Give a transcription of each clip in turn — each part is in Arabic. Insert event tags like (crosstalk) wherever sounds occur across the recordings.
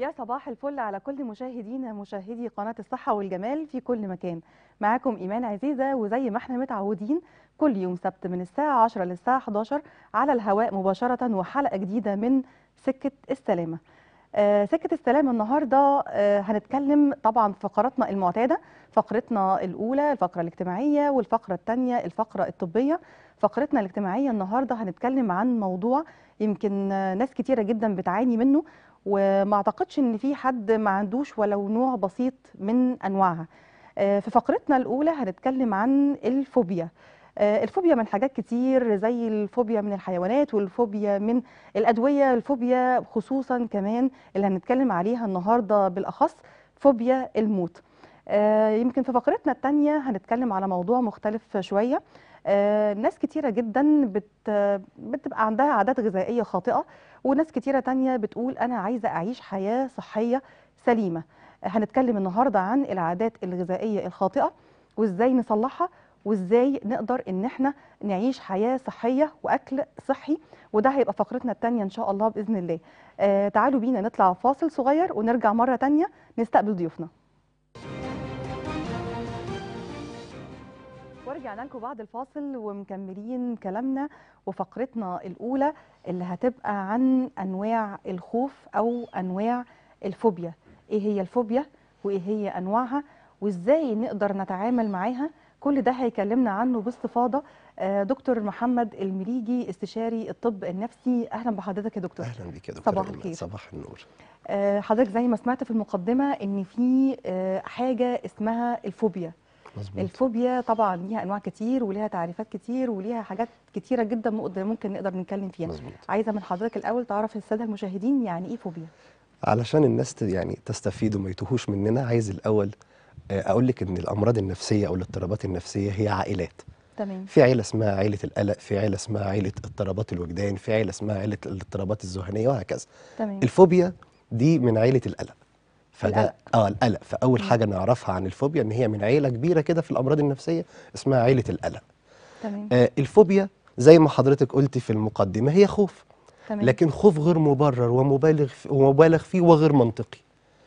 يا صباح الفل على كل مشاهدينا مشاهدي قناة الصحة والجمال في كل مكان معاكم إيمان عزيزة وزي ما احنا متعودين كل يوم سبت من الساعة 10 للساعة 11 على الهواء مباشرة وحلقة جديدة من سكة السلامة آه سكة السلامة النهاردة آه هنتكلم طبعا في فقراتنا المعتادة فقرتنا الأولى الفقرة الاجتماعية والفقرة الثانية الفقرة الطبية فقرتنا الاجتماعية النهاردة هنتكلم عن موضوع يمكن ناس كتيرة جدا بتعاني منه وما اعتقدش ان في حد ما عندوش ولو نوع بسيط من انواعها آه، في فقرتنا الاولى هنتكلم عن الفوبيا آه، الفوبيا من حاجات كتير زي الفوبيا من الحيوانات والفوبيا من الادويه الفوبيا خصوصا كمان اللي هنتكلم عليها النهارده بالاخص فوبيا الموت آه، يمكن في فقرتنا الثانيه هنتكلم على موضوع مختلف شويه ناس كتيره جدا بتبقى عندها عادات غذائيه خاطئه وناس كتيرة تانية بتقول أنا عايزة أعيش حياة صحية سليمة هنتكلم النهاردة عن العادات الغذائية الخاطئة وإزاي نصلحها وإزاي نقدر إن إحنا نعيش حياة صحية وأكل صحي وده هيبقى فقرتنا التانية إن شاء الله بإذن الله آه تعالوا بينا نطلع فاصل صغير ونرجع مرة تانية نستقبل ضيوفنا رجعنا لكم بعد الفاصل ومكملين كلامنا وفقرتنا الأولى اللي هتبقى عن أنواع الخوف أو أنواع الفوبيا إيه هي الفوبيا وإيه هي أنواعها وإزاي نقدر نتعامل معاها كل ده هيكلمنا عنه باستفاضة آه، دكتور محمد المريجي استشاري الطب النفسي أهلا بحضرتك يا دكتور أهلا بك يا دكتور صباح الخير صباح النور آه، حضرتك زي ما سمعت في المقدمة إن في آه، حاجة اسمها الفوبيا مزبوط. الفوبيا طبعا ليها انواع كتير وليها تعريفات كتير وليها حاجات كتيره جدا ممكن نقدر نتكلم فيها مزبوط. عايزه من حضرتك الاول تعرف الساده المشاهدين يعني ايه فوبيا علشان الناس يعني تستفيد وما يتوهوش مننا عايز الاول آه، اقول لك ان الامراض النفسيه او الاضطرابات النفسيه هي عائلات تمام في عيله اسمها عيله القلق في عيله اسمها عيله اضطرابات الوجدان في عيله اسمها عيله الاضطرابات الذهنيه وهكذا تمام الفوبيا دي من عيله القلق فده اه القلق فاول حاجه نعرفها عن الفوبيا ان هي من عيله كبيره كده في الامراض النفسيه اسمها عيله القلق تمام آه الفوبيا زي ما حضرتك قلتي في المقدمه هي خوف تمام. لكن خوف غير مبرر ومبالغ ومبالغ فيه وغير منطقي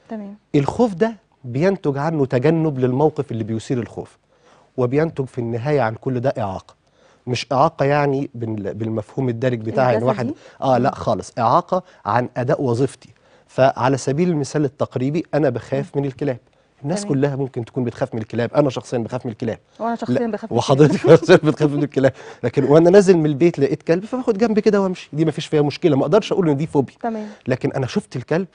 تمام الخوف ده بينتج عنه تجنب للموقف اللي بيثير الخوف وبينتج في النهايه عن كل ده اعاقه مش اعاقه يعني بالمفهوم الدارج بتاع ان واحد اه لا خالص اعاقه عن اداء وظيفتي فعلى سبيل المثال التقريبي انا بخاف من الكلاب الناس تمام. كلها ممكن تكون بتخاف من الكلاب انا شخصيا بخاف من الكلاب وانا شخصيا بخاف من وحضرتك بتخاف من الكلاب لكن وانا نازل من البيت لقيت كلب فباخد جنب كده وامشي دي ما فيش فيها مشكله ما اقدرش اقول ان دي فوبيا تمام لكن انا شفت الكلب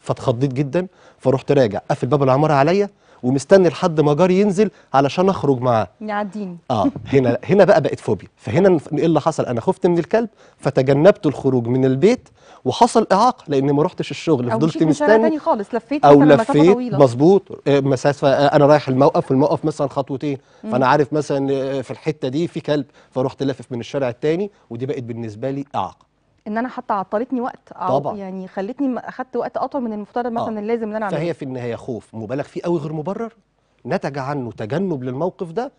فاتخضيت جدا فروحت راجع قفل باب العماره عليا ومستني لحد ما جاري ينزل علشان اخرج معاه يعديني اه هنا هنا بقى بقت فوبيا فهنا ايه اللي حصل انا خفت من الكلب فتجنبت الخروج من البيت وحصل اعاقه لاني ما رحتش الشغل فضلت مستني تاني خالص لفيت او لفيت مظبوط آه، مسافه آه، انا رايح الموقف والموقف مثلا خطوتين فانا عارف مثلا آه، في الحته دي في كلب فروحت لافف من الشارع التاني ودي بقت بالنسبه لي اعاقه ان انا حتى عطلتني وقت طبعا يعني خلتني اخدت وقت اطول من المفترض مثلا آه. اللازم ان انا اعمله فهي في النهايه خوف مبالغ فيه قوي غير مبرر نتج عنه تجنب للموقف ده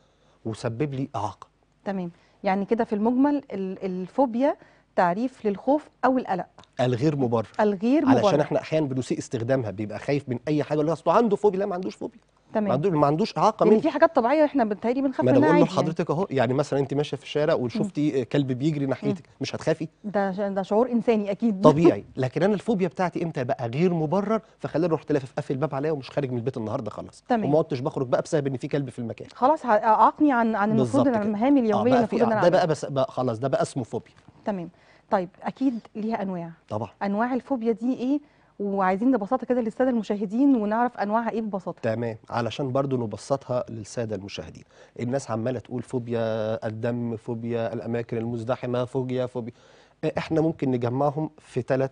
وسبب لي اعاقه تمام يعني كده في المجمل الفوبيا تعريف للخوف او القلق الغير مبرر الغير مبرر علشان احنا احيانا بنسيء استخدامها بيبقى خايف من اي حاجه اللي اصله عنده فوبيا لا ما عندوش فوبيا تمام ما عندوش اعاقه يعني من في حاجات طبيعيه احنا بنتهيألي بنخاف منها ما انا بقول لحضرتك يعني. اهو يعني مثلا انت ماشيه في الشارع وشفتي كلب بيجري ناحيتك مش هتخافي ده ده شعور انساني اكيد (laughs) طبيعي لكن انا الفوبيا بتاعتي امتى بقى غير مبرر فخلاني رحت لافف قافل الباب عليا ومش خارج من البيت النهارده خلاص تمام وما قعدتش بخرج بقى بسبب ان في كلب في المكان خلاص اعاقني عن عن المفروض المهام اليوميه آه ده بقى بس بقى خلاص ده بقى اسمه فوبيا تمام طيب اكيد ليها انواع طبعا انواع الفوبيا دي ايه وعايزين نبسطها كده للساده المشاهدين ونعرف انواعها ايه ببساطه تمام علشان برضو نبسطها للساده المشاهدين الناس عماله تقول فوبيا الدم فوبيا الاماكن المزدحمه فوبيا فوبيا إيه، احنا ممكن نجمعهم في ثلاث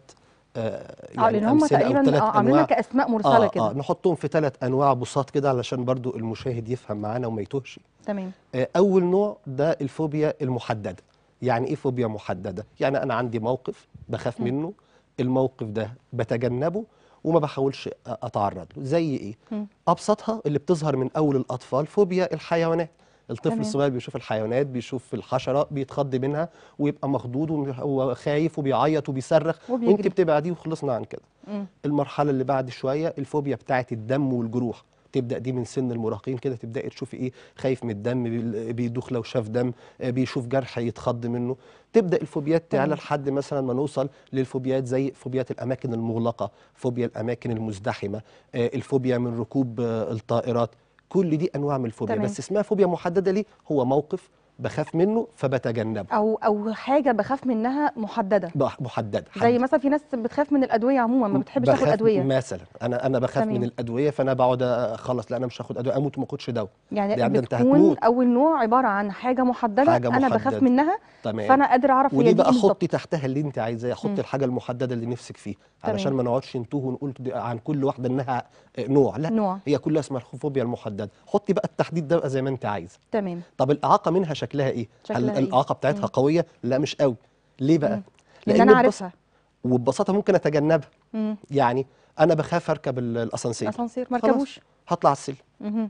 آه، آه، يعني لان هم تقريبا آه، عاملينها كاسماء مرسله آه كده آه نحطهم في ثلاث انواع بساط كده علشان برضو المشاهد يفهم معانا وما يتوهش تمام آه اول نوع ده الفوبيا المحدده يعني ايه فوبيا محدده يعني انا عندي موقف بخاف منه م. الموقف ده بتجنبه وما بحاولش اتعرض له زي ايه م. ابسطها اللي بتظهر من اول الاطفال فوبيا الحيوانات الطفل الصغير بيشوف الحيوانات بيشوف الحشره بيتخض منها ويبقى مخضوض وخايف وبيعيط وبيصرخ وانت بتبعديه وخلصنا عن كده م. المرحله اللي بعد شويه الفوبيا بتاعه الدم والجروح تبدا دي من سن المراهقين كده تبداي تشوفي ايه خايف من الدم بيدوخ لو شاف دم آه، بيشوف جرح يتخض منه تبدا الفوبيات تعلى لحد مثلا ما نوصل للفوبيات زي فوبيات الاماكن المغلقه فوبيا الاماكن المزدحمه آه، الفوبيا من ركوب آه، الطائرات كل دي انواع من الفوبيا تمام. بس اسمها فوبيا محدده ليه هو موقف بخاف منه فبتجنبه او او حاجه بخاف منها محدده محدده حد. زي مثلا في ناس بتخاف من الادويه عموما ما بتحبش تاخد ادويه مثلا انا انا بخاف سمين. من الادويه فانا بقعد اخلص لا انا مش هاخد ادويه اموت ما اخدش دواء يعني, انت بتكون اول نوع عباره عن حاجه محدده, حاجة محددة. انا بخاف منها تمام. فانا قادر اعرف ودي بقى حطي تحتها اللي انت عايزاه حطي الحاجه المحدده اللي نفسك فيها علشان ما نقعدش نتوه ونقول عن كل واحده انها آه، نوع لا نوع. هي كلها اسمها الفوبيا المحدده حطي بقى التحديد ده بقى زي ما انت عايزه تمام طب الاعاقه منها شكلها ايه شكلها هل إيه؟ الاعاقه بتاعتها مم. قويه لا مش قوي ليه بقى مم. لان انا عارفها وببساطه ممكن اتجنبها مم. يعني انا بخاف اركب الاسانسير الاسانسير ما اركبوش هطلع على السلم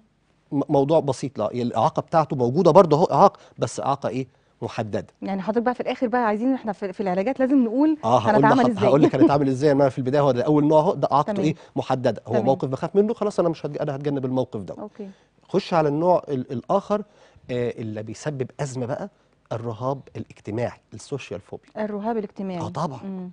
موضوع بسيط لا الاعاقه بتاعته موجوده برضه اهو اعاقه بس اعاقه ايه محدده يعني حضرتك بقى في الاخر بقى عايزين احنا في, العلاجات لازم نقول اه هنتعامل ازاي هقول لك هنتعامل ازاي انا في البدايه هو ده اول نوع اهو ده اعاقته ايه محدده هو تمام. موقف بخاف منه خلاص انا مش هتج... انا هتجنب الموقف ده اوكي خش على النوع الاخر آه، اللي بيسبب ازمه بقى الرهاب الاجتماعي السوشيال فوبيا الرهاب الاجتماعي اه طبعا مم.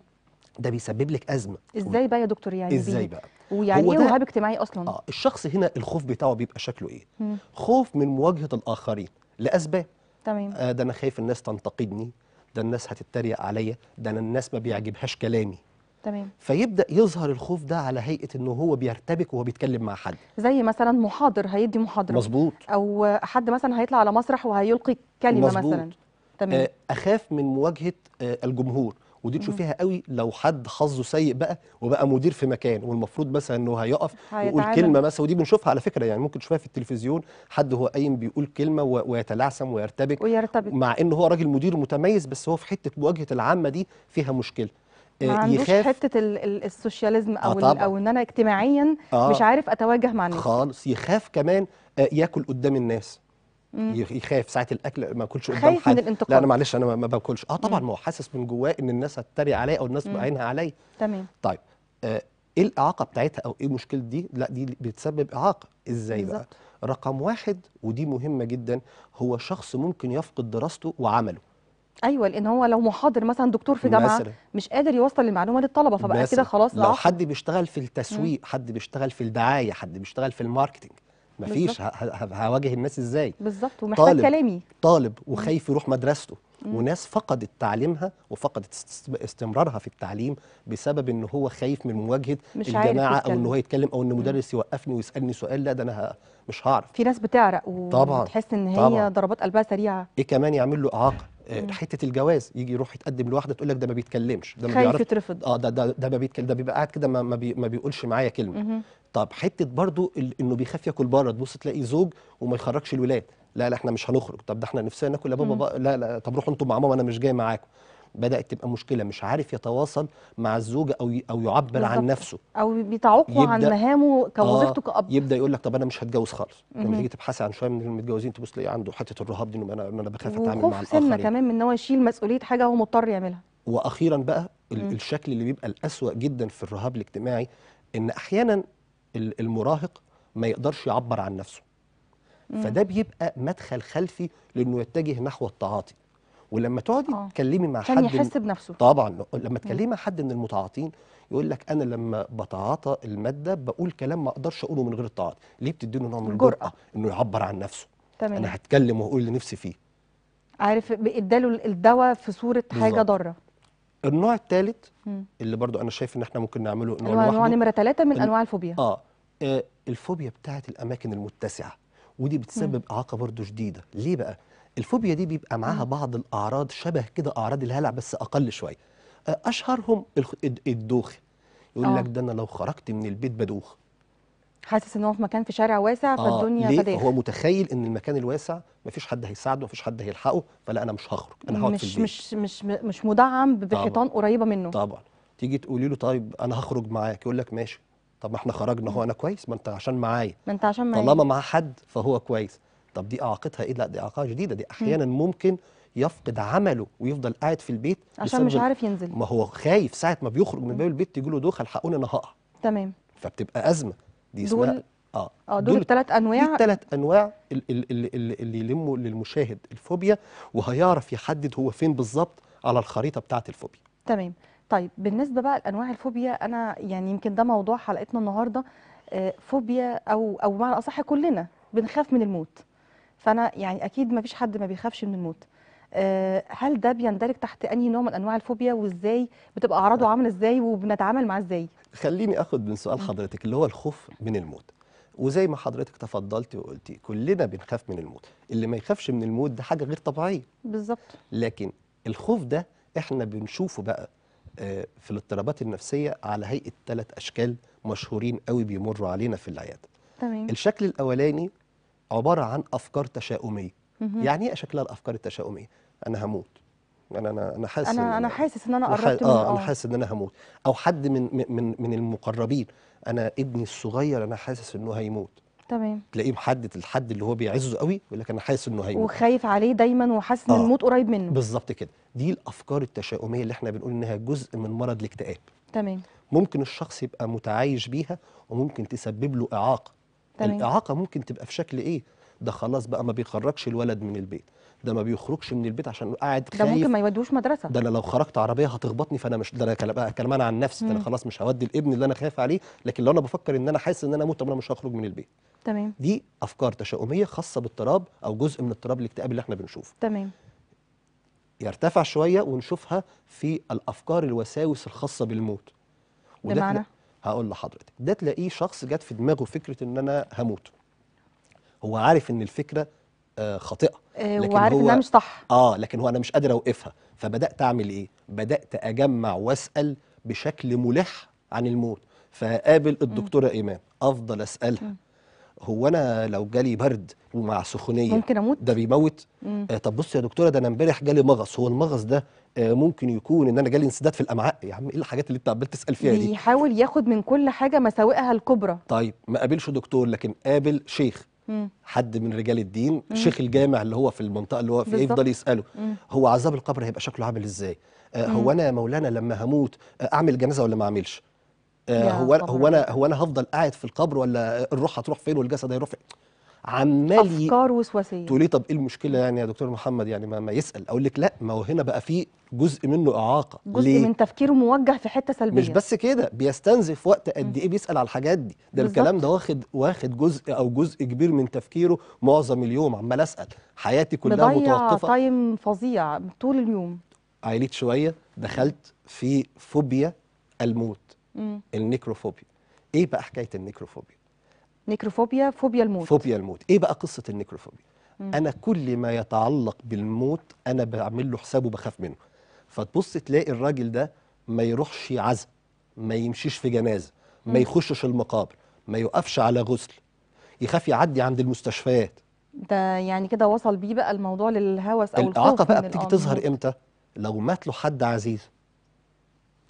ده بيسبب لك ازمه ازاي بقى يا دكتور يعني ازاي بقى ويعني ايه رهاب اجتماعي اصلا اه الشخص هنا الخوف بتاعه بيبقى شكله ايه مم. خوف من مواجهه الاخرين لاسباب تمام آه ده انا خايف الناس تنتقدني ده الناس هتتريق عليا ده انا الناس ما بيعجبهاش كلامي تمام فيبدا يظهر الخوف ده على هيئه انه هو بيرتبك وهو بيتكلم مع حد زي مثلا محاضر هيدي محاضره مظبوط او حد مثلا هيطلع على مسرح وهيلقي كلمه مزبوط. مثلا تمام آه، اخاف من مواجهه آه، الجمهور ودي تشوفيها قوي لو حد حظه سيء بقى وبقى مدير في مكان والمفروض مثلا انه هيقف ويقول كلمه مثلا ودي بنشوفها على فكره يعني ممكن تشوفها في التلفزيون حد هو قايم بيقول كلمه ويتلعثم ويرتبك ويرتبك مع ان هو راجل مدير متميز بس هو في حته مواجهه العامه دي فيها مشكله آه، يخاف حته السوشياليزم آه، او آه او ان انا اجتماعيا آه مش عارف اتواجه مع الناس خالص يخاف كمان آه، ياكل قدام الناس مم. يخاف ساعه الاكل ما اكلش قدام خايف حد من الانتقاد لا انا معلش انا ما باكلش اه طبعا ما هو حاسس من جواه ان الناس هتتريق عليا او الناس عينها عليا تمام طيب آه ايه الاعاقه بتاعتها او ايه مشكله دي لا دي بتسبب اعاقه ازاي بالزبط. بقى رقم واحد ودي مهمه جدا هو شخص ممكن يفقد دراسته وعمله ايوه لان هو لو محاضر مثلا دكتور في جامعه مثلاً. مش قادر يوصل المعلومه للطلبه فبقى كده خلاص لو حد بيشتغل في التسويق مم. حد بيشتغل في الدعايه حد بيشتغل في الماركتنج مفيش هواجه الناس ازاي بالظبط ومحتاج طالب كلامي طالب وخايف يروح مدرسته مم. وناس فقدت تعليمها وفقدت استمرارها في التعليم بسبب ان هو خايف من مواجهه الجماعه او ان هو يتكلم او ان مدرس يوقفني ويسالني سؤال لا ده انا مش هعرف في ناس بتعرق وتحس ان هي طبعًا. ضربات قلبها سريعه ايه كمان يعمل له اعاقه آه، حته الجواز يجي يروح يتقدم لواحده تقول لك ده ما بيتكلمش ده ما بيعرفش خايف يترفض اه ده ده ده ما بيتكلم ده بيبقى قاعد كده ما ما, بي ما بيقولش معايا كلمه مم. طب حته برضو انه بيخاف ياكل بره تبص تلاقي زوج وما يخرجش الولاد لا لا احنا مش هنخرج طب ده احنا نفسنا ناكل يا بابا لا لا طب روحوا انتوا مع ماما انا مش جاي معاكم بدات تبقى مشكله مش عارف يتواصل مع الزوجه او او يعبر عن نفسه او بيتعوقه عن مهامه كوظيفته آه كاب يبدا يقول لك طب انا مش هتجوز خالص لما تيجي تبحثي عن شويه من المتجوزين تبص تلاقي عنده حته الرهاب دي انا انا بخاف اتعامل مع الاخرين سنه كمان من ان هو يشيل مسؤوليه حاجه هو مضطر يعملها واخيرا بقى م. الشكل اللي بيبقى الاسوا جدا في الرهاب الاجتماعي ان احيانا المراهق ما يقدرش يعبر عن نفسه فده بيبقى مدخل خلفي لانه يتجه نحو التعاطي ولما تقعدي آه. تكلمي مع حد كان يحس بنفسه طبعا لما تكلمي مع حد من المتعاطين يقول لك انا لما بتعاطى الماده بقول كلام ما اقدرش اقوله من غير التعاطي ليه بتديله نوع من الجرأه انه يعبر عن نفسه تمام. انا هتكلم واقول اللي نفسي فيه عارف اداله الدواء في صوره بالزبط. حاجه ضاره النوع الثالث اللي برضو انا شايف ان احنا ممكن نعمله نوع نوع نمره ثلاثة من انواع الفوبيا آه،, اه الفوبيا بتاعت الاماكن المتسعه ودي بتسبب اعاقه برضو شديده ليه بقى الفوبيا دي بيبقى معاها بعض الاعراض شبه كده اعراض الهلع بس اقل شويه اشهرهم الدوخ يقول لك آه. ده انا لو خرجت من البيت بدوخ حاسس ان هو في مكان في شارع واسع آه فالدنيا ليه؟ هو متخيل ان المكان الواسع مفيش حد هيساعده مفيش حد هيلحقه فلا انا مش هخرج انا هقعد في البيت مش مش مش مدعم بحيطان قريبه منه طبعا تيجي تقولي له طيب انا هخرج معاك يقول لك ماشي طب ما احنا خرجنا هو انا كويس ما انت عشان معايا ما انت عشان معايا طالما مع حد فهو كويس طب دي اعاقتها ايه لا دي اعاقه جديده دي احيانا ممكن يفقد عمله ويفضل قاعد في البيت عشان مش عارف ينزل ما هو خايف ساعه ما بيخرج من باب البيت تيجي له دوخه الحقوني انا هقع تمام فبتبقى ازمه دي اسمها دول اه اه دول, الثلاث انواع دول الثلاث انواع اللي يلموا للمشاهد الفوبيا وهيعرف يحدد هو فين بالظبط على الخريطه بتاعه الفوبيا تمام طيب بالنسبه بقى لانواع الفوبيا انا يعني يمكن ده موضوع حلقتنا النهارده آه، فوبيا او او بمعنى اصح كلنا بنخاف من الموت فانا يعني اكيد ما فيش حد ما بيخافش من الموت آه، هل ده بيندرج تحت انهي نوع من انواع الفوبيا وازاي بتبقى اعراضه عامله ازاي وبنتعامل معاه ازاي خليني اخد من سؤال حضرتك اللي هو الخوف من الموت وزي ما حضرتك تفضلتي وقلتي كلنا بنخاف من الموت اللي ما يخافش من الموت ده حاجه غير طبيعيه بالظبط لكن الخوف ده احنا بنشوفه بقى آه، في الاضطرابات النفسيه على هيئه ثلاث اشكال مشهورين قوي بيمروا علينا في العياده تمام الشكل الاولاني عباره عن افكار تشاؤميه يعني ايه شكلها الافكار التشاؤميه انا هموت انا انا انا حاسس انا انا حاسس ان انا قربت آه، من اه انا حاسس ان انا هموت او حد من من من المقربين انا ابني الصغير انا حاسس انه هيموت تمام تلاقيه محدد الحد اللي هو بيعزه قوي يقول لك انا حاسس انه هيموت وخايف عليه دايما وحاسس ان آه. الموت قريب منه بالظبط كده دي الافكار التشاؤميه اللي احنا بنقول انها جزء من مرض الاكتئاب تمام ممكن الشخص يبقى متعايش بيها وممكن تسبب له اعاقه تمام. الاعاقه ممكن تبقى في شكل ايه ده خلاص بقى ما بيخرجش الولد من البيت ده ما بيخرجش من البيت عشان قاعد خايف ده ممكن ما يودوش مدرسه ده انا لو خرجت عربيه هتخبطني فانا مش ده انا كلام انا عن نفسي ده انا خلاص مش هودي الابن اللي انا خايف عليه لكن لو انا بفكر ان انا حاسس ان انا موت طب انا مش هخرج من البيت تمام دي افكار تشاؤميه خاصه باضطراب او جزء من اضطراب الاكتئاب اللي احنا بنشوفه تمام يرتفع شويه ونشوفها في الافكار الوساوس الخاصه بالموت وده بمعنى هقول لحضرتك ده تلاقيه شخص جت في دماغه فكره ان انا هموت هو عارف ان الفكره آه خاطئه آه، لكن وعارف هو انها مش صح اه لكن هو انا مش قادر اوقفها فبدات اعمل ايه بدات اجمع واسال بشكل ملح عن الموت فقابل الدكتوره م. ايمان افضل اسالها م. هو انا لو جالي برد مع سخونيه ممكن اموت ده بيموت آه طب بص يا دكتوره ده انا امبارح جالي مغص هو المغص ده آه ممكن يكون ان انا جالي انسداد في الامعاء يا عم ايه الحاجات اللي انت عمال تسال فيها دي بيحاول ياخد من كل حاجه مساوئها الكبرى طيب ما قابلش دكتور لكن قابل شيخ مم. حد من رجال الدين مم. شيخ الجامع اللي هو في المنطقه اللي هو في يفضل يساله مم. هو عذاب القبر هيبقى شكله عامل ازاي آه هو انا يا مولانا لما هموت آه اعمل جنازه ولا ما اعملش آه، هو أنا هو انا هو انا هفضل قاعد في القبر ولا الروح هتروح فين والجسد هيروح فين عمال افكار وسواسيه تقولي طب ايه المشكله يعني يا دكتور محمد يعني ما, ما يسال اقول لك لا ما هو هنا بقى في جزء منه اعاقه جزء ليه؟ من تفكيره موجه في حته سلبيه مش بس كده بيستنزف وقت قد ايه بيسال على الحاجات دي ده بالزبط. الكلام ده واخد واخد جزء او جزء كبير من تفكيره معظم اليوم عمال اسال حياتي كلها متوقفه تايم فظيع طول اليوم عيلت شويه دخلت في فوبيا الموت مم. النيكروفوبيا ايه بقى حكايه النيكروفوبيا نيكروفوبيا فوبيا الموت فوبيا الموت ايه بقى قصه النيكروفوبيا مم. انا كل ما يتعلق بالموت انا بعمل له حسابه بخاف منه فتبص تلاقي الراجل ده ما يروحش عزم ما يمشيش في جنازه ما يخشش المقابر ما يقفش على غسل يخاف يعدي عند المستشفيات ده يعني كده وصل بيه بقى الموضوع للهوس او الخوف الاعاقه بقى بتيجي تظهر امتى لو مات له حد عزيز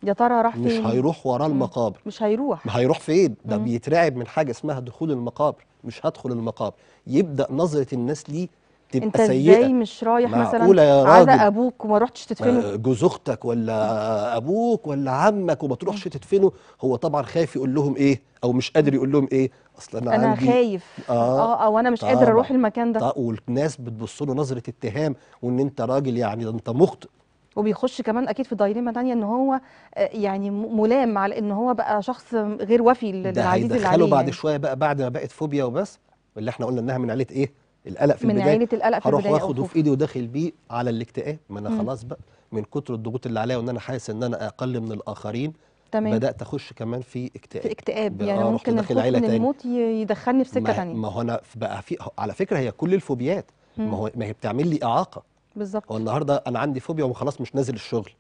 يا ترى راح فين مش هيروح وراه المقابر مش هيروح هيروح فين ده مم. بيترعب من حاجه اسمها دخول المقابر مش هدخل المقابر يبدا نظره الناس ليه تبقى انت سيئه ازاي مش رايح مثلا يا راجل. على ابوك وما رحتش تدفنه آه، جوز اختك ولا ابوك ولا عمك وما تروحش تدفنه هو طبعا خايف يقول لهم ايه او مش قادر يقول لهم ايه اصل انا, أنا عندي خايف اه, آه او انا مش طبعا. قادر اروح المكان ده والناس بتبص له نظره اتهام وان انت راجل يعني انت مخطئ وبيخش كمان اكيد في دايليما تانية ان هو آه، يعني ملام على ان هو بقى شخص غير وفي للعزيز اللي عليه بعد يعني. شويه بقى بعد ما بقت فوبيا وبس اللي احنا قلنا انها من عيله ايه القلق في من البدايه عيله القلق في البدايه هروح واخده في ايدي وداخل بيه على الاكتئاب ما انا خلاص بقى من كتر الضغوط اللي عليا وان انا حاسس ان انا اقل من الاخرين تمام. بدات اخش كمان في اكتئاب في اكتئاب يعني آه، ممكن الخوف من الموت يدخلني في سكه ثانيه ما, ما هو انا بقى في على فكره هي كل الفوبيات ما هو ما هي بتعمل لي اعاقه بالظبط هو النهارده انا عندي فوبيا وخلاص مش نازل الشغل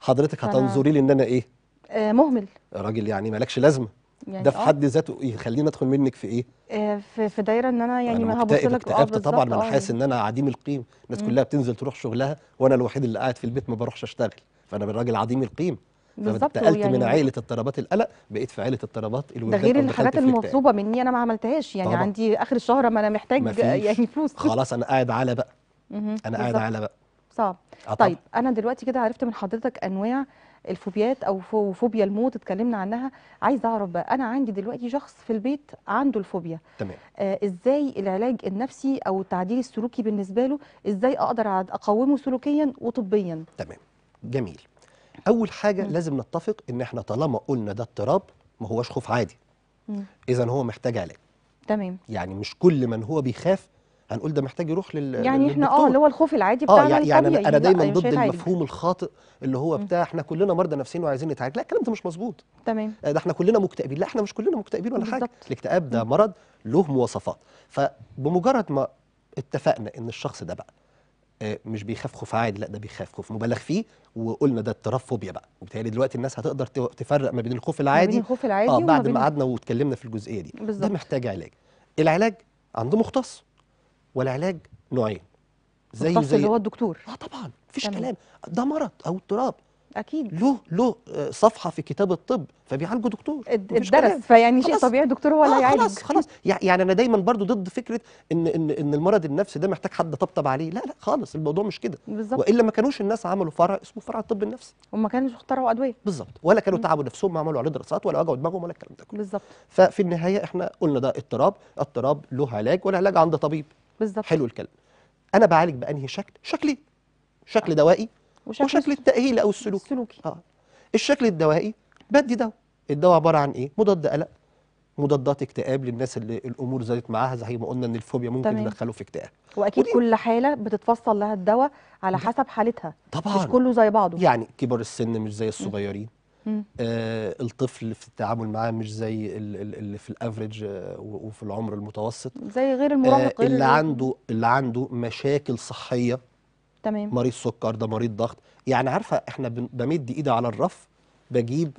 حضرتك هتنظري لي ان انا ايه آه مهمل راجل يعني مالكش لازمه يعني ده في آه. حد ذاته يخليني ادخل منك في ايه آه في في دايره ان انا يعني ما هبص لك اكتئبت آه، طبعا ما انا حاسس آه. ان انا عديم القيم الناس كلها بتنزل تروح شغلها وانا الوحيد اللي قاعد في البيت ما بروحش اشتغل فانا راجل عديم القيم فانتقلت يعني من عائله اضطرابات القلق بقيت في عائله اضطرابات الوداد ده غير الحاجات المطلوبه مني انا ما عملتهاش يعني طبعا. عندي اخر الشهر ما انا محتاج يعني فلوس خلاص انا قاعد على بقى انا قاعده قاعد على بقى صعب أطلع. طيب انا دلوقتي كده عرفت من حضرتك انواع الفوبيات او فوبيا الموت اتكلمنا عنها عايزه اعرف بقى انا عندي دلوقتي شخص في البيت عنده الفوبيا تمام آه ازاي العلاج النفسي او التعديل السلوكي بالنسبه له ازاي اقدر اقومه سلوكيا وطبيا تمام جميل اول حاجه م. لازم نتفق ان احنا طالما قلنا ده اضطراب ما هوش خوف عادي اذا هو محتاج علاج تمام يعني مش كل من هو بيخاف هنقول ده محتاج يروح لل يعني احنا اه اللي هو الخوف العادي آه، بتاعنا آه يعني, يعني انا, أنا دايما يعني ضد المفهوم الخاطئ اللي هو بتاع احنا كلنا مرضى نفسيين وعايزين نتعالج لا الكلام ده مش مظبوط تمام آه، ده احنا كلنا مكتئبين لا احنا مش كلنا مكتئبين ولا حاجه الاكتئاب ده مرض له مواصفات فبمجرد ما اتفقنا ان الشخص ده بقى آه، مش بيخاف خوف عادي لا ده بيخاف خوف مبالغ فيه وقلنا ده اضطراب فوبيا بقى وبالتالي دلوقتي الناس هتقدر تفرق ما بين الخوف العادي ما بين الخوف العادي اه بعد ما قعدنا واتكلمنا في الجزئيه دي بالزبط. ده محتاج علاج العلاج عند مختص والعلاج نوعين زي زي اللي هو الدكتور اه طبعا مفيش كلام ده مرض او اضطراب اكيد له له آه، صفحه في كتاب الطب فبيعالجه دكتور الدرس فيعني شيء طبيعي الدكتور هو اللي آه يعالج خلاص خلاص يعني انا دايما برضو ضد فكره ان ان ان المرض النفسي ده محتاج حد طبطب عليه لا لا خالص الموضوع مش كده بالظبط والا ما كانوش الناس عملوا فرع اسمه فرع الطب النفسي وما كانوش اخترعوا ادويه بالظبط ولا كانوا تعبوا نفسهم ما عملوا عليه دراسات ولا وجعوا دماغهم ولا الكلام ده كله بالظبط ففي النهايه احنا قلنا ده اضطراب اضطراب له علاج والعلاج عند طبيب بالظبط حلو الكلام انا بعالج بانهي شكل شكلين شكل دوائي وشكل, وشكل التاهيل او السلوكي السلوكي اه الشكل الدوائي بدي دواء الدواء عباره عن ايه مضاد قلق مضادات اكتئاب للناس اللي الامور زادت معاها زي ما قلنا ان الفوبيا ممكن تدخله في اكتئاب واكيد ودي... كل حاله بتتفصل لها الدواء على حسب حالتها طبعا مش كله زي بعضه يعني كبار السن مش زي الصغيرين آه الطفل في التعامل معاه مش زي اللي في الافريج آه، وفي العمر المتوسط زي غير المراهق آه اللي عنده اللي عنده مشاكل صحيه تمام مريض سكر ده مريض ضغط يعني عارفه احنا بمد ايدي على الرف بجيب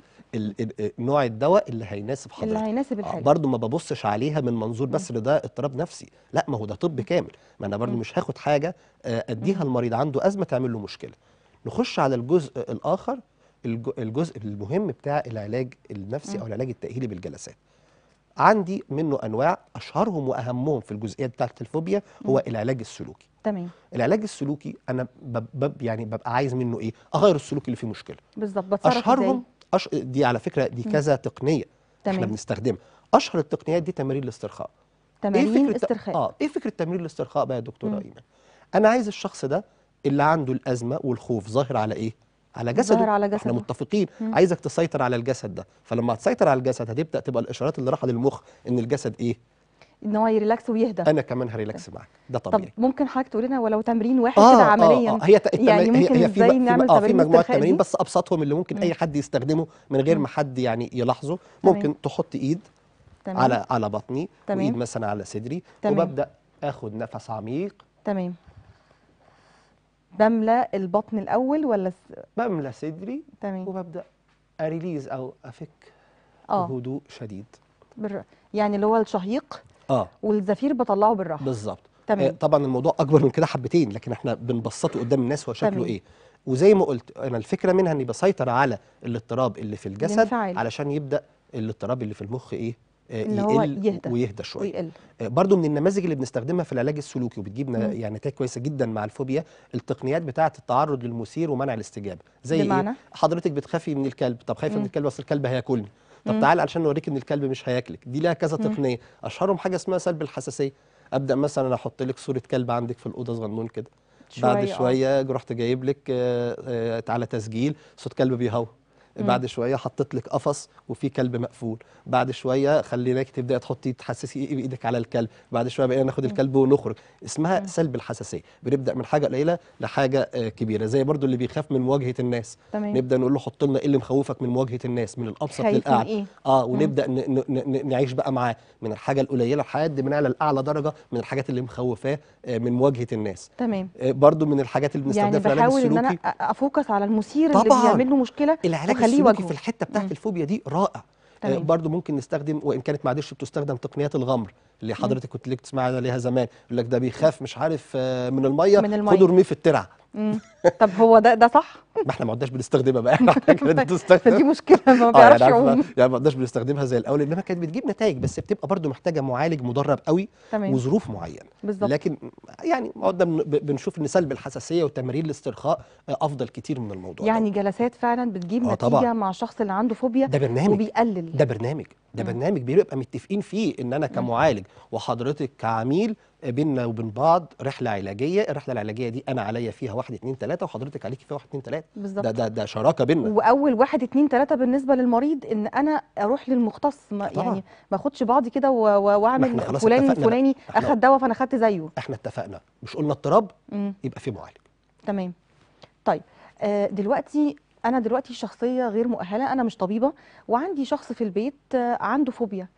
نوع الدواء اللي هيناسب حضرتك اللي هيناسب آه، الحاجة. برضه ما ببصش عليها من منظور بس ده اضطراب نفسي لا ما هو ده طب كامل ما انا برضه مش هاخد حاجه آه، اديها المريض عنده ازمه تعمل له مشكله نخش على الجزء الاخر الجزء المهم بتاع العلاج النفسي او العلاج التاهيلي بالجلسات عندي منه انواع اشهرهم واهمهم في الجزئيه بتاعه الفوبيا هو م. العلاج السلوكي تمام العلاج السلوكي انا بب يعني ببقى عايز منه ايه اغير السلوك اللي فيه مشكله بالظبط اشهرهم أش... دي على فكره دي كذا م. تقنيه تمام. احنا بنستخدمها اشهر التقنيات دي تمارين الاسترخاء تمارين إيه الاسترخاء اه ايه فكره تمرين الاسترخاء بقى يا دكتوره ايمن انا عايز الشخص ده اللي عنده الازمه والخوف ظاهر على ايه على جسده على جسد احنا متفقين مم. عايزك تسيطر على الجسد ده فلما هتسيطر على الجسد هتبدا تبقى الاشارات اللي راحه للمخ ان الجسد ايه ان هو يريلاكس ويهدى انا كمان هريلاكس طيب. معاك ده طبيعي طب ممكن حضرتك تقول لنا ولو تمرين واحد آه كده عمليا آه آه هي يعني ممكن هي, هي في, نعمل في, آه في مجموعه تمارين بس ابسطهم اللي ممكن مم. اي حد يستخدمه من غير ما حد يعني يلاحظه ممكن تحط ايد تمام. على على بطني تمام. وايد مثلا على صدري تمام. وببدا اخد نفس عميق تمام بملى البطن الاول ولا س... بملى صدري تمام وببدا اريليز او افك آه. بهدوء شديد بر... يعني اللي هو الشهيق اه والزفير بطلعه بالراحه بالظبط تمام آه طبعا الموضوع اكبر من كده حبتين لكن احنا بنبسطه قدام الناس هو شكله ايه وزي ما قلت انا الفكره منها اني بسيطر على الاضطراب اللي في الجسد الانفعال. علشان يبدا الاضطراب اللي في المخ ايه آه، يقل يهدى ويهدى شويه آه، برضو من النماذج اللي بنستخدمها في العلاج السلوكي وبتجيب يعني نتائج كويسه جدا مع الفوبيا التقنيات بتاعه التعرض للمثير ومنع الاستجابه زي إيه؟ بمعنى؟ إيه؟ حضرتك بتخافي من الكلب طب خايفه من الكلب اصل الكلب هياكلني طب تعالى علشان نوريك ان الكلب مش هياكلك دي لها كذا تقنيه اشهرهم حاجه اسمها سلب الحساسيه ابدا مثلا احط لك صوره كلب عندك في الاوضه صغنون كده بعد شويه آه. رحت جايب لك تعالى تسجيل صوت كلب بيهوى بعد شويه حطيت لك قفص وفي كلب مقفول بعد شويه خليناك تبداي تحطي تحسسي بايدك على الكلب بعد شويه بقينا ناخد الكلب ونخرج اسمها سلب الحساسيه بنبدا من حاجه قليله لحاجه آه، كبيره زي برضو اللي بيخاف من مواجهه الناس تمام. نبدا نقول له حط لنا ايه اللي مخوفك من مواجهه الناس من الابسط للاعلى إيه؟ اه ونبدا نعيش بقى معاه من الحاجه القليله لحد من اعلى لاعلى درجه من الحاجات اللي مخوفاه آه، من مواجهه الناس تمام آه، برضو من الحاجات اللي بنستخدمها يعني في العلاج السلوكي يعني بحاول ان انا افوكس على المثير اللي بيعمل له مشكله العلاج خليه في الحته بتاعت الفوبيا دي رائع آه، برضو ممكن نستخدم وان كانت عادش بتستخدم تقنيات الغمر اللي حضرتك كنت لك تسمعنا ليها زمان يقول لك ده بيخاف مش عارف آه، من الميه, من المية. خده ارميه في الترعه طب هو ده ده صح؟ (laughs) ما احنا ما عدناش بنستخدمها بقى (laughs) احنا كده بنستخدم دي مشكله ما (laughs) آه، يعني بيعرفش يعوم يعني, ما عدناش بنستخدمها زي الاول انما كانت بتجيب نتائج بس بتبقى برضو محتاجه معالج مدرب قوي تمام. وظروف معينه بالظبط لكن يعني عدنا بنشوف ان سلب الحساسيه وتمارين الاسترخاء آه، افضل كتير من الموضوع يعني ده. جلسات فعلا بتجيب آه طبعًا. نتيجه مع الشخص اللي عنده فوبيا ده برنامج وبيقلل ده برنامج ده برنامج بيبقى متفقين فيه ان انا كمعالج وحضرتك كعميل بيننا وبين بعض رحله علاجيه الرحله العلاجيه دي انا عليا فيها 1 2 3 وحضرتك عليكي فيها 1 2 3 بالظبط ده ده ده شراكه بيننا واول 1 2 3 بالنسبه للمريض ان انا اروح للمختص ما طبعا. يعني ما اخدش بعضي كده واعمل فلان فلاني اخد دواء فانا اخدت زيه احنا اتفقنا مش قلنا اضطراب يبقى في معالج تمام طيب آه، دلوقتي انا دلوقتي شخصيه غير مؤهله انا مش طبيبه وعندي شخص في البيت آه، عنده فوبيا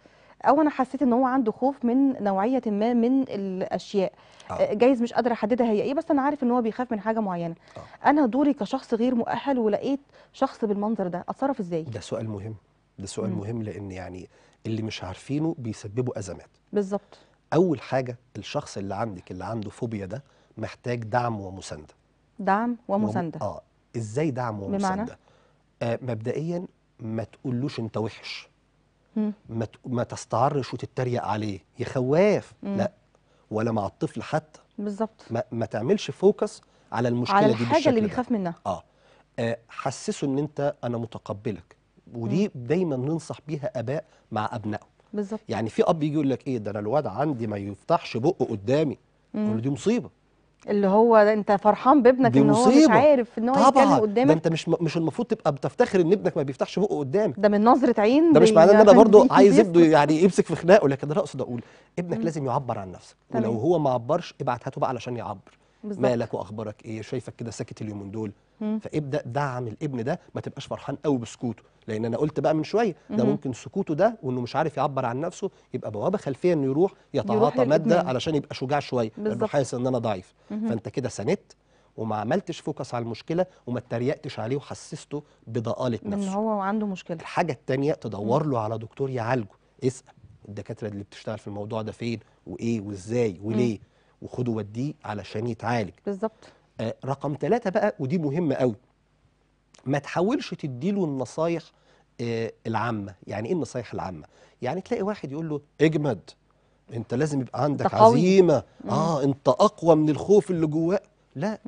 او انا حسيت ان هو عنده خوف من نوعيه ما من الاشياء أوه. آه، جايز مش قادره احددها هي ايه بس انا عارف ان هو بيخاف من حاجه معينه أوه. انا دوري كشخص غير مؤهل ولقيت شخص بالمنظر ده اتصرف ازاي ده سؤال مهم ده سؤال مم. مهم لان يعني اللي مش عارفينه بيسببوا ازمات بالظبط اول حاجه الشخص اللي عندك اللي عنده فوبيا ده محتاج دعم ومسانده دعم ومسانده وم... اه ازاي دعم ومسانده بمعنى؟ آه مبدئيا ما تقولوش انت وحش ما ما تستعرش وتتريق عليه يا خواف لا ولا مع الطفل حتى بالظبط ما, ما تعملش فوكس على المشكله على دي الحاجه اللي بيخاف منها آه. اه حسسه ان انت انا متقبلك ودي مم. دايما ننصح بيها اباء مع ابنائهم بالظبط يعني في اب يجي يقول لك ايه ده انا الواد عندي ما يفتحش بقه قدامي يقول دي مصيبه اللي هو انت فرحان بابنك ان هو مش عارف ان هو يتكلم قدامك ده انت مش مش المفروض تبقى بتفتخر ان ابنك ما بيفتحش بقه قدامك ده من نظره عين ده مش معناه ان انا برضه عايز ابنه يعني يمسك في خناقه لكن انا اقصد اقول ابنك مم. لازم يعبر عن نفسه ولو هو ما عبرش ابعت هاته بقى علشان يعبر بالزبط. مالك واخبارك ايه شايفك كده ساكت اليومين دول فابدا دعم الابن ده ما تبقاش فرحان قوي بسكوته لان انا قلت بقى من شويه ده مم. ممكن سكوته ده وانه مش عارف يعبر عن نفسه يبقى بوابه خلفيه انه يروح يتعاطى ماده علشان يبقى شجاع شويه لانه حاسس ان انا ضعيف مم. فانت كده سندت وما عملتش فوكس على المشكله وما اتريقتش عليه وحسسته بضآلة نفسه ان هو عنده مشكله الحاجه الثانيه تدور له على دكتور يعالجه اسال الدكاتره اللي بتشتغل في الموضوع ده فين وايه وازاي وليه مم. وخده وديه علشان يتعالج بالظبط آه رقم ثلاثة بقى ودي مهمة قوي ما تحاولش تديله النصايح آه العامة يعني ايه النصايح العامة يعني تلاقي واحد يقول له اجمد انت لازم يبقى عندك عزيمة اه انت اقوى من الخوف اللي جواك لا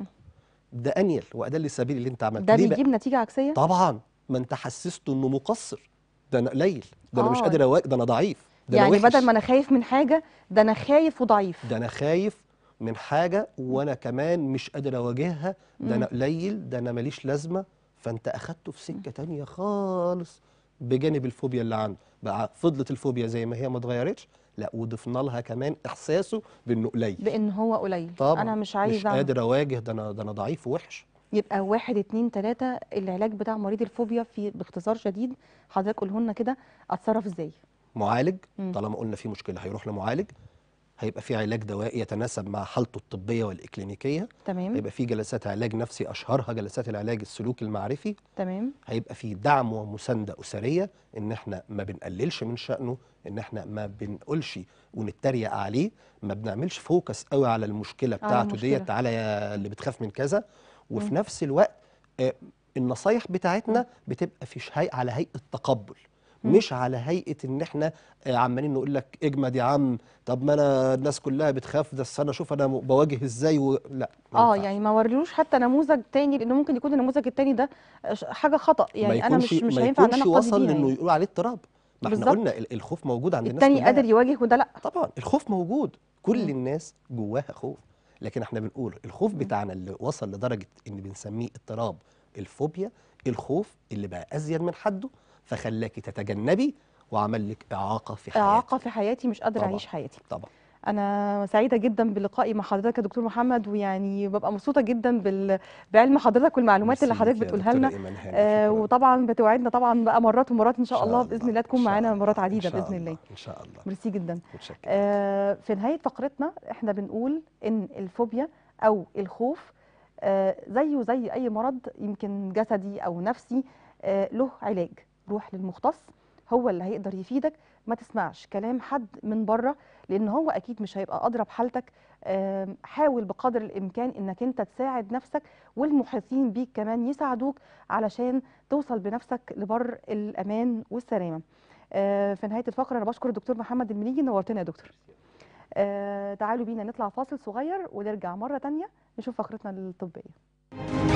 ده انيل وادل السبيل اللي انت عملته ده بيجيب نتيجة عكسية طبعا ما انت حسسته انه مقصر ده انا قليل ده آه. انا مش آه. قادر اواجه ده انا ضعيف ده يعني أنا بدل ما انا خايف من حاجه ده انا خايف وضعيف ده انا خايف من حاجه وانا كمان مش قادر اواجهها ده انا قليل ده انا ماليش لازمه فانت اخدته في سكه تانية خالص بجانب الفوبيا اللي عنده بقى فضلت الفوبيا زي ما هي ما اتغيرتش لا وضفنا لها كمان احساسه بانه قليل بان هو قليل طبعا انا مش عايزة مش قادر اواجه ده انا ده انا ضعيف ووحش يبقى واحد اتنين تلاته العلاج بتاع مريض الفوبيا في باختصار شديد حضرتك قوله لنا كده اتصرف ازاي معالج طالما قلنا في مشكله هيروح لمعالج هيبقى في علاج دوائي يتناسب مع حالته الطبيه والاكلينيكيه تمام هيبقى في جلسات علاج نفسي اشهرها جلسات العلاج السلوكي المعرفي تمام هيبقى في دعم ومسانده اسريه ان احنا ما بنقللش من شانه ان احنا ما بنقولش ونتريق عليه ما بنعملش فوكس قوي على المشكله بتاعته ديت تعالى يا اللي بتخاف من كذا وفي نفس الوقت آه، النصايح بتاعتنا بتبقى في على هيئه تقبل مش على هيئه ان احنا آه، عمالين نقول لك اجمد يا عم طب ما انا الناس كلها بتخاف ده انا شوف انا بواجه ازاي و... لا اه يعني ما وريلوش حتى نموذج تاني لان ممكن يكون النموذج التاني ده حاجه خطا يعني انا مش مش هينفع ان انا وصل انه يعني. يقول عليه اضطراب ما احنا قلنا الخوف موجود عند الناس التاني قادر يواجه وده لا طبعا الخوف موجود كل م. الناس جواها خوف لكن احنا بنقول الخوف بتاعنا اللي وصل لدرجه ان بنسميه اضطراب الفوبيا الخوف اللي بقى ازيد من حده فخلاكي تتجنبي وعمل لك اعاقه في حياتك اعاقه في حياتي مش قادره اعيش حياتي طبعا انا سعيده جدا بلقائي مع حضرتك يا دكتور محمد ويعني ببقى مبسوطه جدا بال... بعلم حضرتك والمعلومات اللي حضرتك بتقولها لنا آه وطبعا بتوعدنا طبعا بقى مرات ومرات ان شاء, الله, الله باذن الله تكون معانا مرات عديده باذن الله. الله ان شاء الله ميرسي جدا آه في نهايه فقرتنا احنا بنقول ان الفوبيا او الخوف آه زيه زي اي مرض يمكن جسدي او نفسي آه له علاج روح للمختص هو اللي هيقدر يفيدك ما تسمعش كلام حد من بره لان هو اكيد مش هيبقى ادرى بحالتك حاول بقدر الامكان انك انت تساعد نفسك والمحيطين بيك كمان يساعدوك علشان توصل بنفسك لبر الامان والسلامه في نهايه الفقره انا بشكر الدكتور محمد المليجي نورتنا يا دكتور تعالوا بينا نطلع فاصل صغير ونرجع مره تانية نشوف فقرتنا الطبيه